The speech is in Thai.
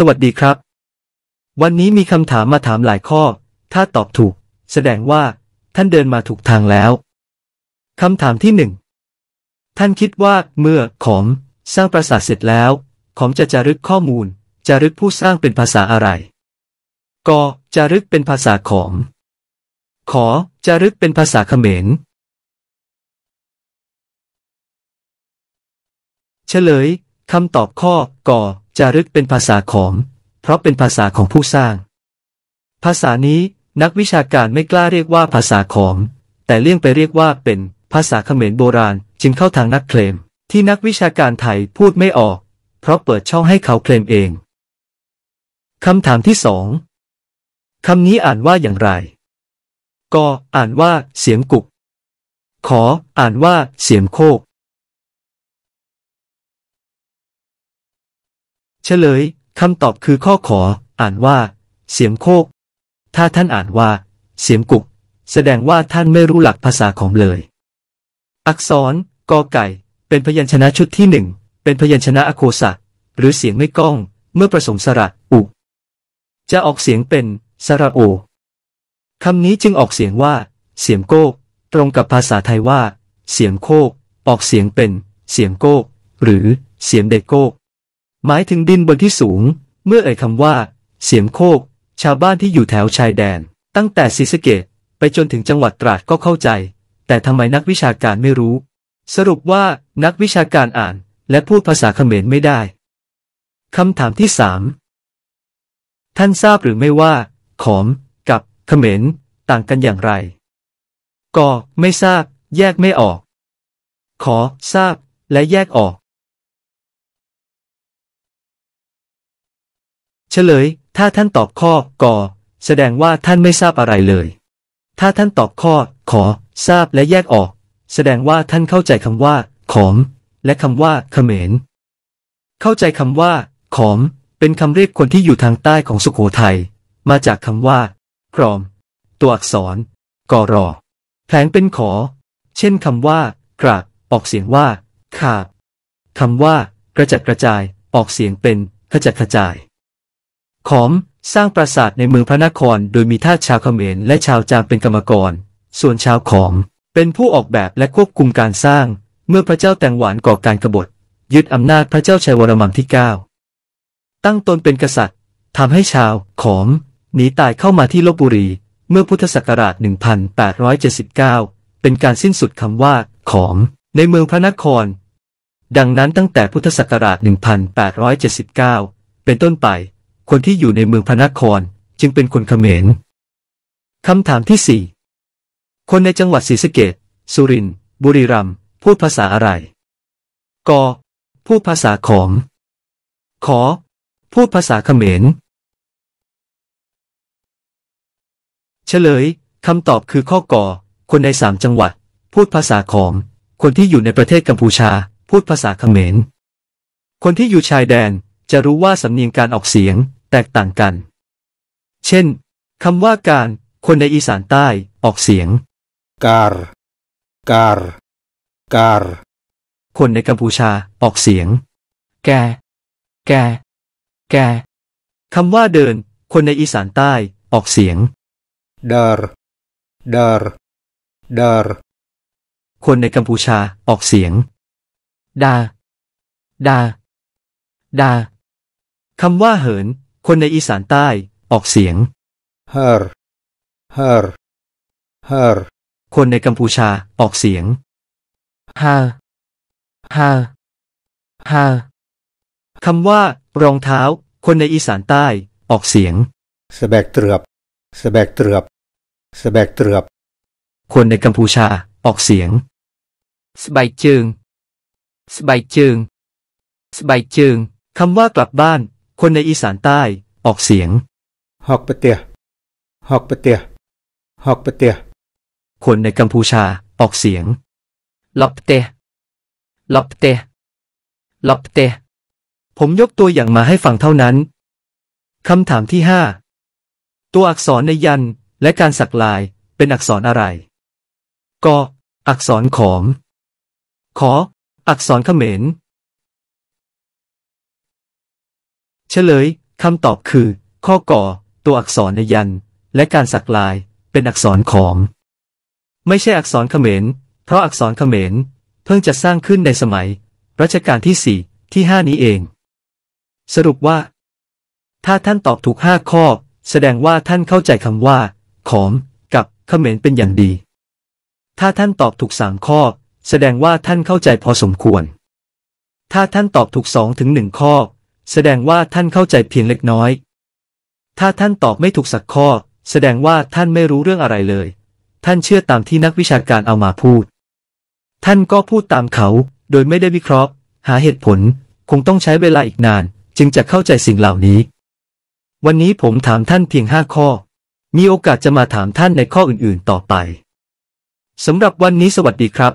สวัสดีครับ วันนี้มีคำถามมาถามหลายข้อ ถ้าตอบถูก แสดงว่า ท่านเดินมาถูกทางแล้วคำถามที่หนึ่ง ท่านคิดว่าเมื่อของสร้างปราสาทเสร็จแล้ว ของจะจารึกข้อมูลจารึกผู้สร้างเป็นภาษาอะไรกจารึกเป็นภาษาของขอจารึกเป็นภาษาเขมรเฉลยคำตอบข้อก่อจารึกเป็นภาษาของเพราะเป็นภาษาของผู้สร้าง ภาษานี้นักวิชาการไม่กล้าเรียกว่าภาษาของแต่เลี่ยงไปเรียกว่าเป็นภาษาเขมรโบราณจึงเข้าทางนักเคลมที่นักวิชาการไทยพูดไม่ออก เพราะเปิดช่องให้เขาเคลมเองคำถามที่สองคำนี้อ่านว่าอย่างไรกออ่านว่าเสียงกุกขออ่านว่าเสียงโคกเฉลยคำตอบคือข้อขออ่านว่า เสียงโคก ถ้าท่านอ่านว่า เสียงกุก แสดงว่าท่านไม่รู้หลักภาษาของเลย อักษรกอไก่ เป็นพยัญชนะชุดที่หนึ่งเป็นพยัญชนะอโคสะหรือเสียงไม่ก้องเมื่อประสงค์สระอุ จะออกเสียงเป็นสระโอคำนี้จึงออกเสียงว่า เสียงโกกตรงกับภาษาไทยว่า เสียงโคก ออกเสียงเป็น เสียงโกกหรือเสียงเด็กโกกหมายถึงดินบนที่สูง เมื่อเอ่ยคำว่า เสียมโคก ชาวบ้านที่อยู่แถวชายแดน ตั้งแต่ศรีสะเกดไปจนถึงจังหวัดตราดก็เข้าใจ แต่ทำไมนักวิชาการไม่รู้ สรุปว่านักวิชาการอ่านและพูดภาษาเขมรไม่ได้คำถามที่สามท่านทราบหรือไม่ว่า ขอม กับเขมรต่างกันอย่างไรก็ไม่ทราบ แยกไม่ออก ขอทราบและแยกออกเฉลย ถ้าท่านตอบข้อกอแสดงว่าท่านไม่ทราบอะไรเลย ถ้าท่านตอบข้อขอทราบและแยกออก แสดงว่าท่านเข้าใจคำว่า ขอม และคำว่าเขมร เข้าใจคำว่า ขอม เป็นคำเรียกคนที่อยู่ทางใต้ของสุโขทัยมาจากคำว่า กรอมตัวอักษรกอรอแผลงเป็นขอ เช่นคำว่ากระออกเสียงว่า ขาบคำว่ากระจัดกระจายออกเสียงเป็นกระจัดกระจายขอมสร้างปราสาทในเมืองพระนครโดยมีทาสชาวเขมรและชาวจางเป็นกรรมกร ส่วนชาวขอม เป็นผู้ออกแบบและควบคุมการสร้าง เมื่อพระเจ้าแตงหวานก่อการกบฏ ยึดอำนาจพระเจ้าชัยวรมังที่ 9 ตั้งตนเป็นกษัตริย์ทำให้ชาว ขอมหนีตายเข้ามาที่ลบบุรี เมื่อพุทธศักราช 1879เป็นการสิ้นสุดคำว่า ขอม ในเมืองพระนคร ดังนั้นตั้งแต่พุทธศักราช1879เป็นต้นไปคนที่อยู่ในเมืองพนัคร จึงเป็นคนเขมรคำถามที่สี่ คนในจังหวัดศรีสะเกดสุรินทร์บุรีรัมย์พูดภาษาอะไร ก พูดภาษาขอม ขอ พูดภาษาเขมร เฉลยคำตอบคือข้อกอคนในสามจังหวัด พูดภาษาขอม คนที่อยู่ในประเทศกัมพูชา พูดภาษาเขมร คนที่อยู่ชายแดนจะรู้ว่าสำเนียงการออกเสียงแตกต่างกัน เช่น คำว่าการ คนในอีสานใต้ออกเสียง การ การ การคนในกัมพูชาออกเสียง แกแกแกคำว่าเดิน คนในอีสานใต้ออกเสียงเดาร์เดาร์เดาร์คนในกัมพูชาออกเสียง ดา ดา ดาคำว่าเหินคนในอีสานใต้ออกเสียง her her her คนในกัมพูชาออกเสียง ha h า ha คำว่า รองเท้า คนในอีสานใต้ออกเสียงสแบกเตือบสแบกเตือบสแบกเตือบคนในกัมพูชาออกเสียง สบายจึงสบายจึงสบายจึง คำว่ากลับบ้านคนในอีสานใต้ออกเสียงฮอกปะเตียฮอกปะเตียฮอกปะเตียคนในกัมพูชาออกเสียงลอปเตะลอปเตะลอปเตะผมยกตัวอย่างมาให้ฟังเท่านั้น คำถามที่ห้าตัวอักษรในยันและการสักลายเป็นอักษรอะไรกออักษรขอม ขอ อักษรเขมรเฉลยคำตอบคือ ข้อก่อตัวอักษรในยันและการสักลาย เป็นอักษรของ ไม่ใช่อักษรเขมรเพราะอักษรเขมร เพิ่งจะสร้างขึ้นในสมัยรัชกาลที่สี่ที่ห้านี้เอง สรุปว่า ถ้าท่านตอบถูกห้าข้อแสดงว่าท่านเข้าใจคำว่าขอมกับเขมรเป็นอย่างดี ถ้าท่านตอบถูกสามข้อ แสดงว่าท่านเข้าใจพอสมควร ถ้าท่านตอบถูกสองถึงหนึ่งข้อแสดงว่าท่านเข้าใจเพียงเล็กน้อย ถ้าท่านตอบไม่ถูกสักข้อ แสดงว่าท่านไม่รู้เรื่องอะไรเลย ท่านเชื่อตามที่นักวิชาการเอามาพูด ท่านก็พูดตามเขา โดยไม่ได้วิเคราะห์ หาเหตุผล คงต้องใช้เวลาอีกนาน จึงจะเข้าใจสิ่งเหล่านี้ วันนี้ผมถามท่านเพียงห้าข้อ มีโอกาสจะมาถามท่านในข้ออื่นๆต่อไปสำหรับวันนี้สวัสดีครับ